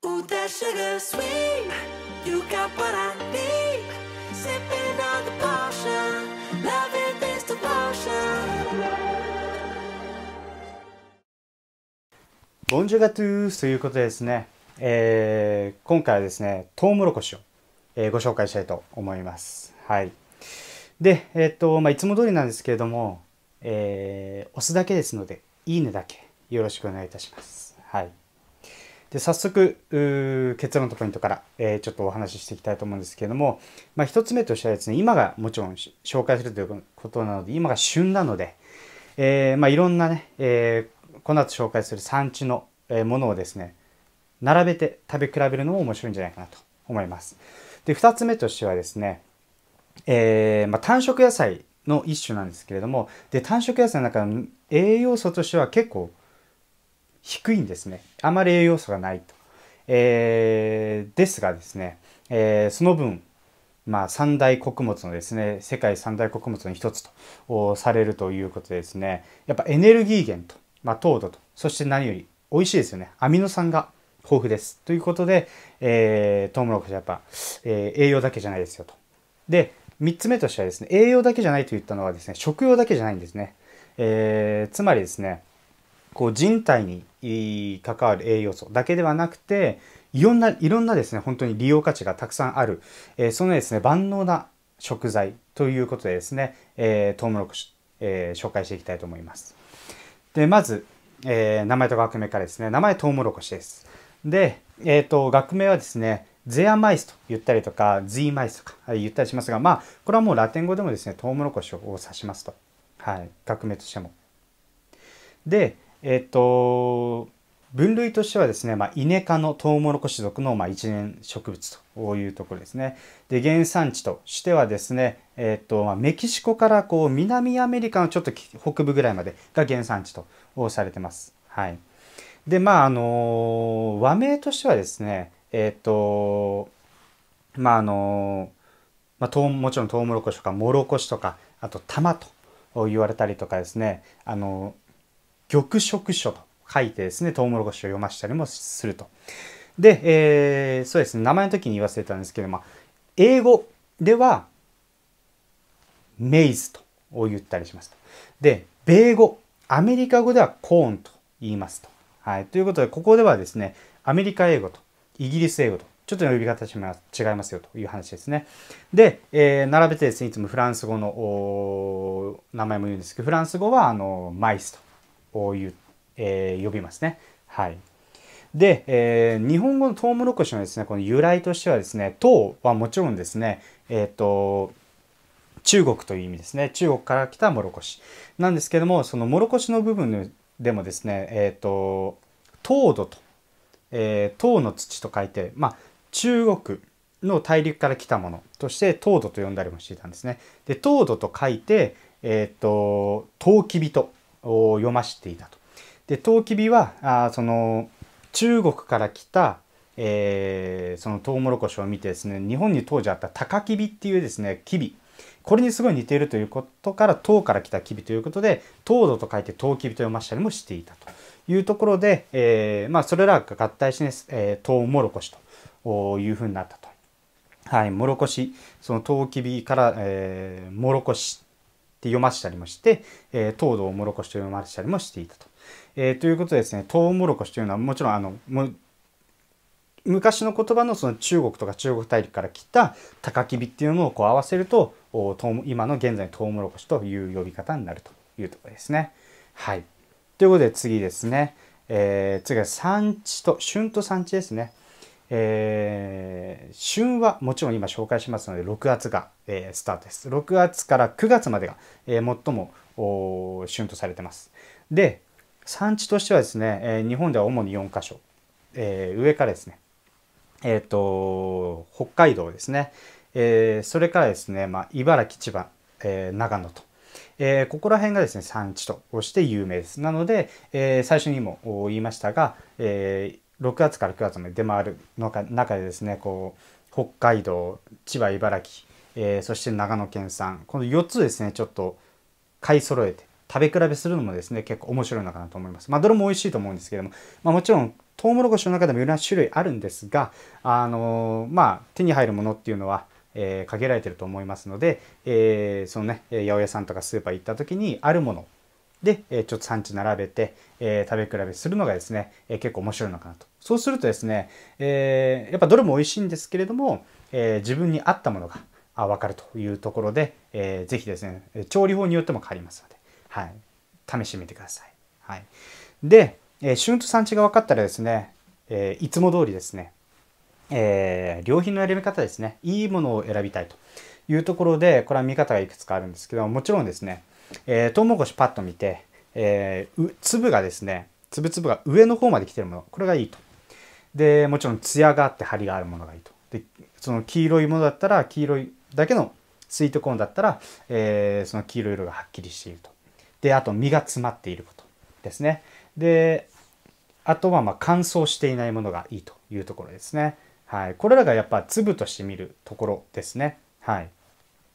t a sugar sweet, you got what I need. Sipping on the potion, loving this o t i o n ボンジュガトゥースということでですね、えー、今回はですね、トウモロコシを、えー、ご紹介したいと思います。はい。で、えっ、と、まあ、いつも通りなんですけれども、えー、押すだけですので、いいねだけよろしくお願いいたします。はい。で早速結論とポイントから、えー、ちょっとお話ししていきたいと思うんですけれども、まあ、1つ目としてはですね今がもちろん紹介するということなので今が旬なので、えー、まあ、いろんなね、えー、この後紹介する産地のものをですね並べて食べ比べるのも面白いんじゃないかなと思います。で2つ目としてはですね、えまあ、単色野菜の一種なんですけれどもで単色野菜の中の栄養素としては結構低いんですね。あまり栄養素がないと。えー、ですがですね、えー、その分、まあ、三大穀物のですね、世界三大穀物の一つとされるということでですね、やっぱエネルギー源と、まあ、糖度と、そして何より美味しいですよね。アミノ酸が豊富です。ということで、えー、トウモロコシはやっぱ、えー、栄養だけじゃないですよと。で、3つ目としてはですね、栄養だけじゃないと言ったのはですね、食用だけじゃないんですね。えー、つまりですね、こう人体に関わる栄養素だけではなくていろんないろんなですね本当に利用価値がたくさんある、えー、そのですね万能な食材ということでですね、えー、トウモロコシ、えー、紹介していきたいと思います。でまず、えー、名前と学名からですね名前トウモロコシです。で、えーと、と学名はですねゼアマイスと言ったりとかゼーマイスとか言ったりしますがまあこれはもうラテン語でもですねトウモロコシを指しますと、はい、学名としても。で、えっ、と分類としてはですね、まあ、イネ科のトウモロコシ属の、まあ、一年植物というところですね。で、原産地としてはですね、えっ、と、まあ、メキシコからこう南アメリカのちょっと北部ぐらいまでが原産地とをされてます。はい。で、まあ、あの和名としてはですね、えっ、と、まあ、あのまあ、もちろんトウモロコシとかモロコシとか、あと玉と言われたりとかですね、あの玉食書と書いてですね、トウモロコシを読ましたりもすると。で、えー、そうですね、名前の時に言わせたんですけどあ、英語では、メイズと言ったりしますと。で、米語、アメリカ語ではコーンと言いますと。はい。ということで、ここではですね、アメリカ英語とイギリス英語と、ちょっと呼び方違いますよという話ですね。で、えー、並べてですね、いつもフランス語の名前も言うんですけど、フランス語はあのマイスと。をう、えー、呼びますね。はい。で、えー、日本語のトウモロコシのですね、この由来としてはですね、唐はもちろんですね、えっ、ー、と、中国という意味ですね。中国から来たもろこし。なんですけども、そのもろこしの部分でもですね、えっ、ー、と、糖土と、えー、唐の土と書いて、まあ、中国の大陸から来たものとして、糖土と呼んだりもしていたんですね。で、糖土と書いて、えっ、ー、と、陶器人読ましていたと。でトウキビはあその中国から来た、えー、そのトウモロコシを見てですね日本に当時あったタカキビっていうですねキビこれにすごい似ているということから唐から来たキビということで糖度と書いて唐キビと読ましたりもしていたというところで、えーまあ、それらが合体して、ねえー、トウモロコシというふうになったと。はい、もろこしそのトウキビから、えー、もろこしって読ませたりもして、えー、糖度をもろこしと読ませたりもしていたと。えー、ということでですね、トウモロコシというのはもちろんあのも昔の言葉のその中国とか中国大陸から来た高きびっていうのをこう合わせると今の現在のトウモロコシという呼び方になるというところですね。はい。ということで次ですね。えー、次は産地と、旬と産地ですね。えー、旬はもちろん今紹介しますので6月が、えー、スタートです6月から9月までが、えー、最も旬とされてますで産地としてはですね、えー、日本では主に4か所、えー、上からですねえっ、ー、と北海道ですね、えー、それからですね、まあ、茨城千葉、えー、長野とえー、ここら辺がですね産地として有名です。なので、えー、最初にも言いましたが、えー、6月から9月まで出回るの中でですねこう北海道千葉茨城、えー、そして長野県産この4つですねちょっと買い揃えて食べ比べするのもですね結構面白いのかなと思いますまあどれも美味しいと思うんですけども、まあ、もちろんトウモロコシの中でもいろんな種類あるんですがあのー、まあ手に入るものっていうのはえー、限られてると思いますので、えー、そのね八百屋さんとかスーパー行った時にあるもので、えちょっと産地並べて、え食べ比べするのがですね、え結構面白いのかなと。そうするとですね、えやっぱどれも美味しいんですけれども、え自分に合ったものがあ分かるというところで、えー、ぜひですね、調理法によっても変わりますので、はい、試してみてください。はい、で、えー、旬と産地が分かったらですね、えー、いつも通りですね、えー、良品の選び方ですね、いいものを選びたいというところで、これは見方がいくつかあるんですけども、もちろんですね、えー、トウモロコシパッと見て、えー、粒がですね、粒々が上の方まで来てるもの、これがいいと。で、もちろん艶があって張りがあるものがいいと。で、その黄色いものだったら、黄色いだけのスイートコーンだったら、えー、その黄色い色がはっきりしていると。で、あと実が詰まっていることですね。で、あとはま乾燥していないものがいいというところですね。はい。これらがやっぱ粒として見るところですね。はい。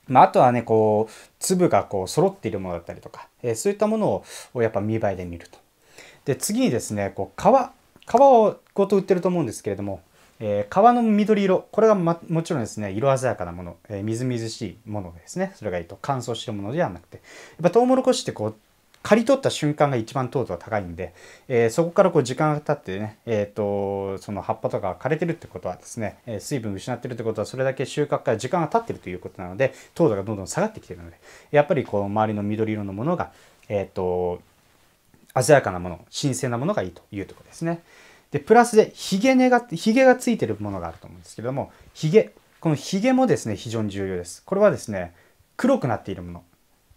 まあ、あとはね、こう、粒がこう揃っているものだったりとか、えー、そういったものをやっぱ見栄えで見ると。で、次にですね、こう皮、皮をごと売ってると思うんですけれども、えー、皮の緑色、これが、ま、もちろんですね、色鮮やかなもの、えー、みずみずしいものですね、それがいいと。乾燥してるものではなくて、やっぱトウモロコシってこう、刈り取った瞬間が一番糖度が高いんで、えー、そこからこう時間が経ってね、えーと、その葉っぱとかが枯れてるってことはですね、え水分失ってるってことはそれだけ収穫から時間が経ってるということなので糖度がどんどん下がってきてるのでやっぱりこう周りの緑色のものが、えーと、鮮やかなもの新鮮なものがいいというところですね。でプラスでヒゲ根がヒゲがついてるものがあると思うんですけどもヒゲこのヒゲもですね非常に重要です。これはですね黒くなっているもの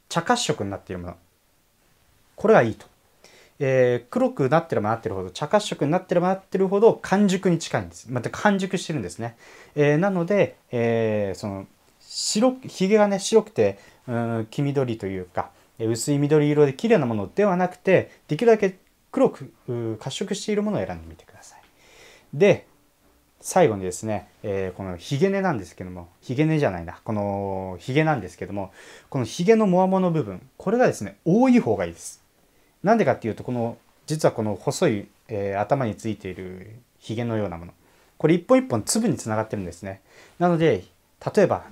茶褐色になっているものこれはいいと。えー、黒くなってればなってるほど茶褐色になってればなってるほど完熟に近いんです。また完熟してるんですね。えー、なので、えー、その白くひげがね白くてうん黄緑というか薄い緑色で綺麗なものではなくてできるだけ黒く褐色しているものを選んでみてください。で最後にですね、えー、このひげ根なんですけどもひげ根じゃないなこのひげなんですけどもこのひげのもわもの部分これがですね多い方がいいです。なんでかっていうとこの実はこの細い、えー、頭についているヒゲのようなものこれ一本一本粒につながってるんですねなので例えば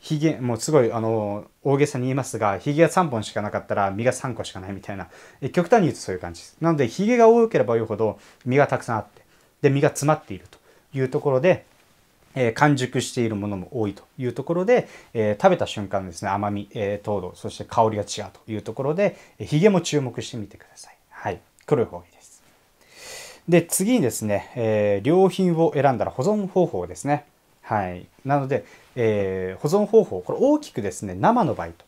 ヒゲもうすごいあの大げさに言いますがヒゲが3本しかなかったら実が3個しかないみたいな極端に言うとそういう感じですなのでヒゲが多ければ多いほど実がたくさんあってで実が詰まっているというところでえ完熟しているものも多いというところで、えー、食べた瞬間ですね甘み、えー、糖度そして香りが違うというところでひげ、えー、も注目してみてくださいはい黒い方がいいですで次にですね、え良品を選んだら保存方法ですねはいなので、え保存方法これ大きくですね生の場合と、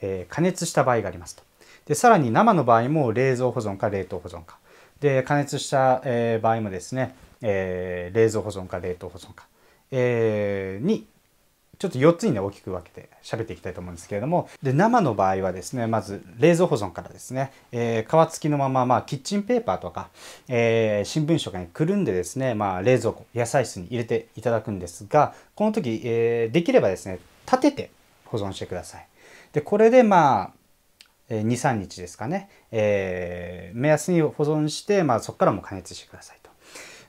え加熱した場合がありますとでさらに生の場合も冷蔵保存か冷凍保存かで加熱した、え場合もですね、え冷蔵保存か冷凍保存かえー、にちょっと4つにね大きく分けて喋っていきたいと思うんですけれどもで生の場合はですねまず冷蔵保存からですね、えー、皮付きのまま、まあ、キッチンペーパーとか、えー、新聞紙とかにくるんでですね、まあ、冷蔵庫野菜室に入れていただくんですがこの時、えー、できればですね立てて保存してくださいでこれでまあ23日ですかね、えー、目安に保存して、まあ、そこからも加熱してください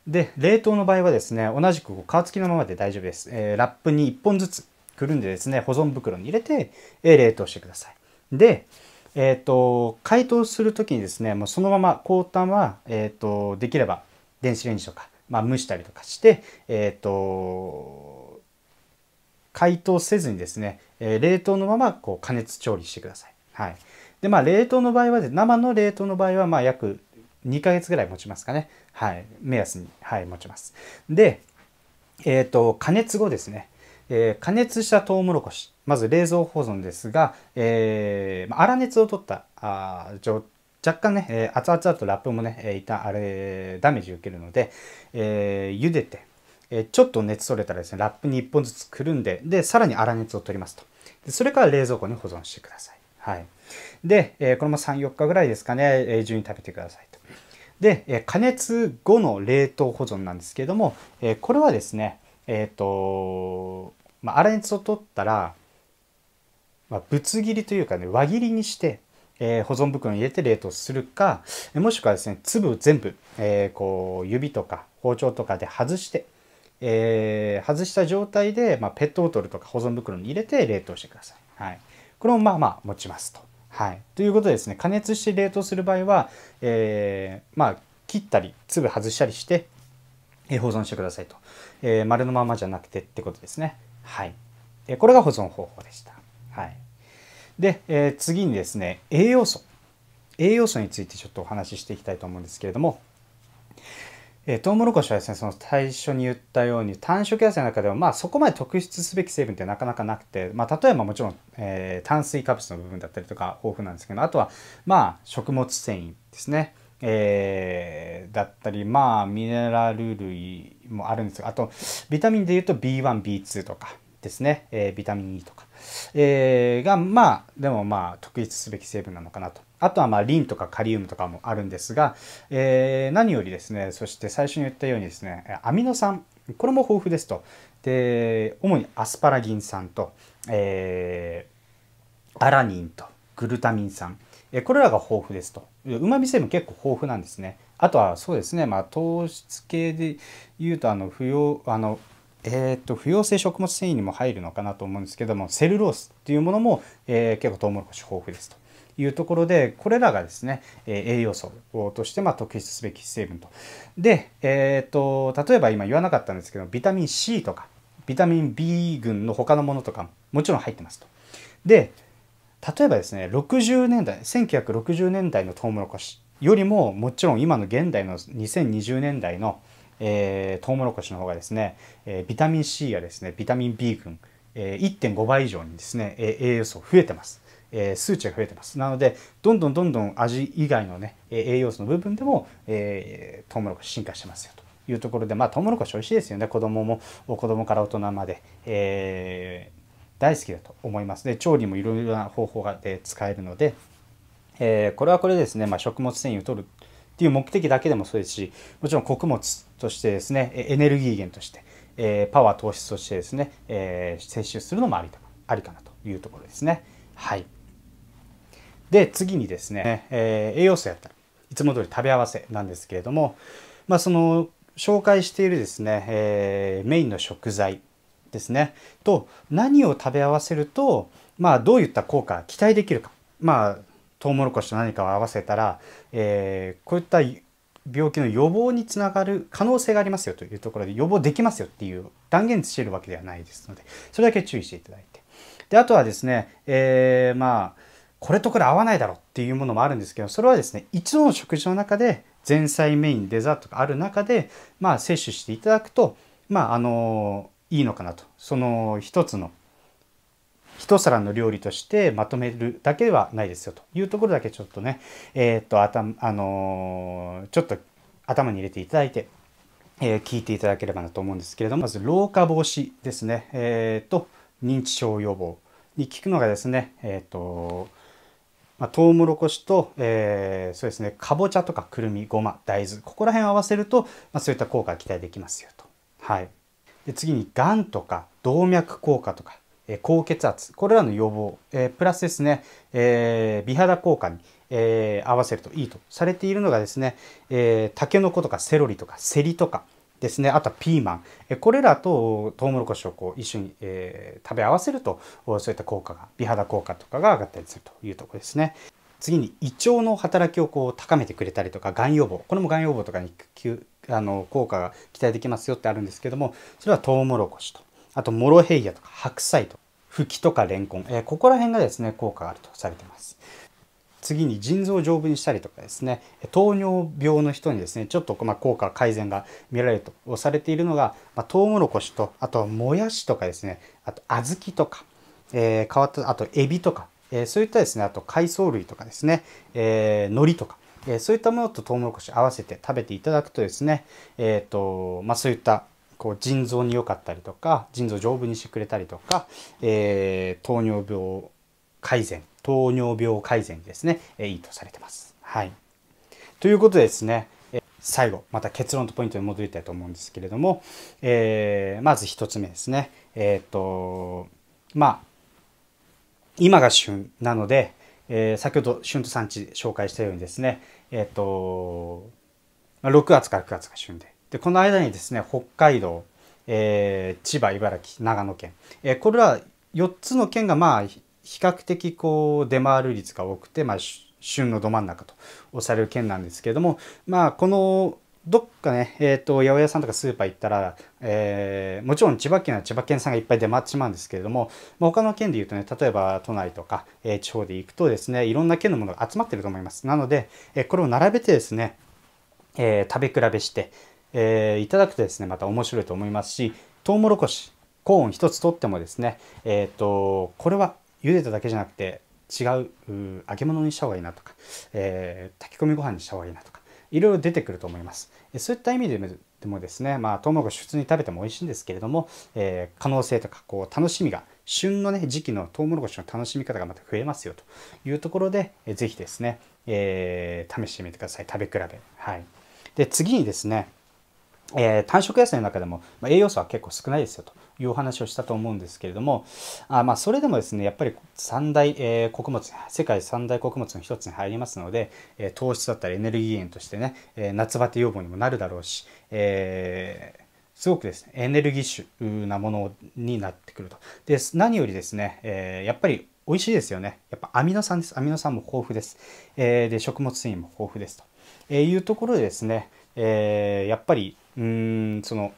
で、冷凍の場合はですね、同じく皮付きのままで大丈夫です。えー、ラップに1本ずつくるんでですね、保存袋に入れて、えー、冷凍してください。で、えー、と、解凍するときにですね、もうそのまま凍ったまま、えと、できれば電子レンジとか、まあ、蒸したりとかして、えっ、と、解凍せずにですね、え冷凍のままこう加熱調理してください。はい。で、まあ、冷凍の場合は、生の冷凍の場合は、まあ、約2ヶ月ぐらい持ちますかね。はい。目安に、はい、持ちます。で、えっ、ー、と、加熱後ですね。えー、加熱したトウモロコシ。まず冷蔵保存ですが、えー、粗熱を取ったあ状態若干ね、えー、熱々だとラップもね、えー、いたあれ、ダメージ受けるので、えー、茹でて、えー、ちょっと熱取れたらですね、ラップに1本ずつくるんで、で、さらに粗熱を取りますと。でそれから冷蔵庫に保存してください。はい。で、えー、これも3、4日ぐらいですかね、えー、順に食べてください。で、加熱後の冷凍保存なんですけれども、これはですね、えっ、ー、と、まあ、粗熱を取ったら、まあ、ぶつ切りというかね、輪切りにして、えー、保存袋に入れて冷凍するか、もしくはですね、粒全部、えー、こう、指とか包丁とかで外して、えー、外した状態で、まあ、ペットボトルとか保存袋に入れて冷凍してください。はい。これもまあまあ持ちますと。はい、ということですね加熱して冷凍する場合は、えー、まあ、切ったり粒外したりして、えー、保存してくださいと、えー、丸のままじゃなくてってことですねはい、えこれが保存方法でしたはいで、え次にですね栄養素栄養素についてちょっとお話ししていきたいと思うんですけれどもえー、トウモロコシはですねその最初に言ったように単色野菜の中では、まあ、そこまで特筆すべき成分ってなかなかなくて、まあ、例えばもちろん、えー、炭水化物の部分だったりとか豊富なんですけどあとは、まあ、食物繊維ですね、えー、だったり、まあ、ミネラル類もあるんですがあとビタミンでいうと B1B2 とかですね、えビタミン E とか、えがまあでもまあ特筆すべき成分なのかなとあとはまあリンとかカリウムとかもあるんですが、えー、何よりですねそして最初に言ったようにですねアミノ酸これも豊富ですとで主にアスパラギン酸と、えー、アラニンとグルタミン酸これらが豊富ですとうまみ成分結構豊富なんですねあとはそうですね、まあ、糖質系でいうとあの不要あのえーと、と不溶性食物繊維にも入るのかなと思うんですけどもセルロースっていうものも、えー、結構トウモロコシ豊富ですと。いうところでこれらがですね、栄養素としてまあ特筆すべき成分と。で、えーと、と例えば今言わなかったんですけどビタミン C とかビタミン B 群の他のものとかももちろん入ってますと。で例えばですね60年代1960年代のトウモロコシよりももちろん今の現代の2020年代の、えー、トウモロコシの方がですね、えー、ビタミン C やですねビタミン B 群、えー、1.5倍以上にですね、えー、栄養素増えてます。えー、数値が増えてます。なので、どんどんどんどん味以外のね、栄養素の部分でも、えー、トウモロコシ進化してますよというところで、まあ、トウモロコシ美味しいですよね。子供も、子供から大人まで、えー、大好きだと思います。で、調理もいろいろな方法がで使えるので、えー、これはこれですね、まあ、食物繊維を取るっていう目的だけでもそうですし、もちろん穀物としてですね、エネルギー源として、えー、パワー糖質としてですね、えー、摂取するのもありありかなというところですね。はい。で、次にですね、えー、栄養素やったら、いつも通り食べ合わせなんですけれども、まあ、その、紹介しているですね、えー、メインの食材ですね、と何を食べ合わせると、まあ、どういった効果期待できるか。まあ、トウモロコシと何かを合わせたら、えー、こういった病気の予防につながる可能性がありますよというところで予防できますよっていう断言しているわけではないですのでそれだけ注意していただいてであとはですね、えー、まあこれとこれ合わないだろうっていうものもあるんですけどそれはですね一度の食事の中で前菜メインデザートがある中で、まあ、摂取していただくとまああのいいのかなとその一つの一皿の料理としてまとめるだけではないですよというところだけちょっとねえー、っとああのー、ちょっと頭に入れていただいてえー、聞いていただければなと思うんですけれども、まず老化防止ですね。えー、と、認知症予防に効くのがですね、えっ、ー、と、まあ、トウモロコシと、えー、そうですね、かぼちゃとかくるみ、ごま、大豆、ここら辺を合わせると、まあ、そういった効果が期待できますよと。はい。で次に、がんとか動脈硬化とか、えー、高血圧、これらの予防、えー、プラスですね、えー、美肌効果に、えー、合わせるといいとされているのがですね、えー、タケノコとかセロリとかセリとか、ですねあとはピーマン、えこれらとトウモロコシをこう一緒に、えー、食べ合わせるとそういった効果が美肌効果とかが上がったりするというとこですね。次に胃腸の働きをこう高めてくれたりとかがん予防これもがん予防とかにあの効果が期待できますよってあるんですけどもそれはトウモロコシとあとモロヘイヤとか白菜とふフキとかレンコン、えー、ここら辺がですね効果があるとされてます。次に腎臓を丈夫にしたりとかですね糖尿病の人にですねちょっとま効果改善が見られるとされているのが、まあ、トウモロコシとあとはもやしとかですねあと小豆とか、えー、変わったあとエビとか、えー、そういったですねあと海藻類とかですね、えー、海苔とかえそういったものとトウモロコシ合わせて食べていただくとですね、えーとまあ、そういったこう腎臓に良かったりとか腎臓を丈夫にしてくれたりとか、えー、糖尿病改善糖尿病改善ですね、えいいとされてます。はい、ということでですね最後また結論とポイントに戻りたいと思うんですけれども、えー、まず1つ目ですねえっ、とまあ今が旬なので、えー、先ほど旬と産地紹介したようにですねえっ、と6月から9月が旬ででこの間にですね北海道、えー、千葉茨城長野県、えこれら4つの県がまあ比較的こう出回る率が多くて、まあ、旬のど真ん中と押される県なんですけれども、まあ、このどっかね、えーと、八百屋さんとかスーパー行ったら、えー、もちろん千葉県は千葉県産がいっぱい出回ってしまうんですけれども、まあ、他の県でいうとね例えば都内とか、えー、地方で行くとですねいろんな県のものが集まってると思いますなので、えー、これを並べてですね、え食べ比べして、えいただくとですねまた面白いと思いますしトウモロコシコーン1つとってもですねえっ、とこれは茹でただけじゃなくて違う揚げ物にした方がいいなとか、えー、炊き込みご飯にした方がいいなとかいろいろ出てくると思います。そういった意味でもですね、まあ、トウモロコシ普通に食べても美味しいんですけれども、えー、可能性とかこう楽しみが旬の、ね、時期のトウモロコシの楽しみ方がまた増えますよというところで、えー、ぜひですね、えー、試してみてください食べ比べ。はい、で次にですねえー、単色野菜の中でも、まあ、栄養素は結構少ないですよというお話をしたと思うんですけれどもあ、まあ、それでもですねやっぱり三大、えー、穀物世界三大穀物の一つに入りますので、えー、糖質だったりエネルギー源としてね、え夏バテ予防にもなるだろうし、えすごくですね、エネルギッシュなものになってくると。で、何よりですね、えやっぱり美味しいですよね。やっぱアミノ酸です。アミノ酸も豊富です。えで、食物繊維も豊富ですと。えいうところでですね、えやっぱりうんその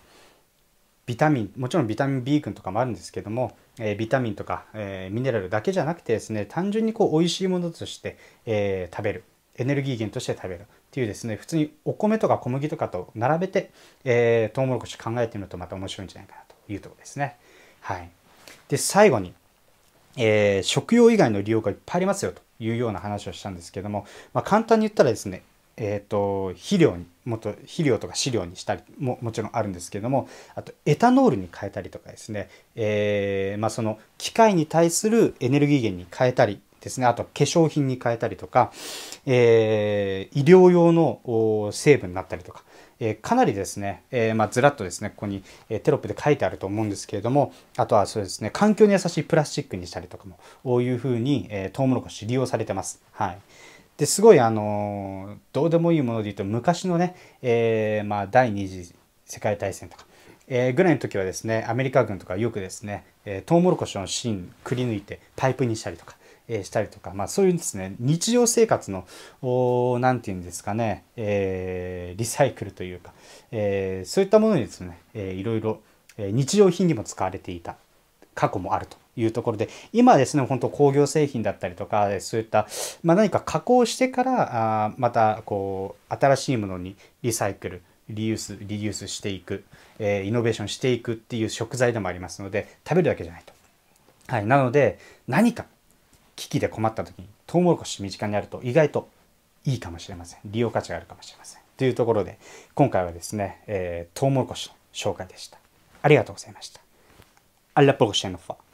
ビタミンもちろんビタミン B 群とかもあるんですけども、えー、ビタミンとか、えー、ミネラルだけじゃなくてですね単純にこう美味しいものとして、えー、食べるエネルギー源として食べるっていうですね普通にお米とか小麦とかと並べて、えー、トウモロコシ考えてみるとまた面白いんじゃないかなというところですね。はい、で最後に、えー、食用以外の利用がいっぱいありますよというような話をしたんですけども、まあ、簡単に言ったらですねえーと、肥料にもっと肥料とか飼料にしたりももちろんあるんですけれどもあとエタノールに変えたりとかですね、えー、まあ、その機械に対するエネルギー源に変えたりですねあと化粧品に変えたりとか、えー、医療用の成分になったりとか、えー、かなりですね、えまあ、ずらっとですねここにテロップで書いてあると思うんですけれどもあとはそうですね環境に優しいプラスチックにしたりとかもこういうふうに、えー、トウモロコシ利用されてます。はいですごいあのどうでもいいもので言うと昔のね、えー、まあ、第二次世界大戦とか、えー、ぐらいの時はですねアメリカ軍とかよくですね、えー、トウモロコシの芯くり抜いてパイプにしたりとか、えしたりとか、まあ、そういうですね日常生活の何て言うんですかね、えリサイクルというか、えそういったものにですね、えー、いろいろ日用品にも使われていた過去もあるというところで、今ですね、本当工業製品だったりとか、そういった、まあ、何か加工してから、あまたこう、新しいものにリサイクル、リユース、リユースしていく、えー、イノベーションしていくっていう食材でもありますので、食べるだけじゃないと。はい。なので、何か危機で困った時に、トウモロコシ身近にあると意外といいかもしれません。利用価値があるかもしれません。というところで、今回はですね、えー、トウモロコシの紹介でした。ありがとうございました。アラポロシェノファ。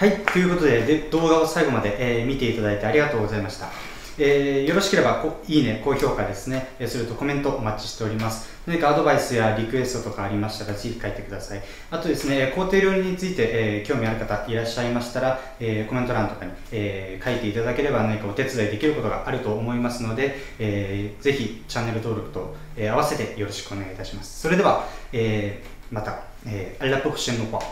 はい、ということでで動画を最後まで、えー、見ていただいてありがとうございました。えー、よろしければこいいね、高評価ですね、えー、それとコメントお待ちしております。何かアドバイスやリクエストとかありましたら、ぜひ書いてください。あとですね、工程料理について、えー、興味ある方いらっしゃいましたら、えー、コメント欄とかに、えー、書いていただければ何かお手伝いできることがあると思いますので、えー、ぜひチャンネル登録と、えー、合わせてよろしくお願いいたします。それでは、えー、また、えー、アラポクシェンのパ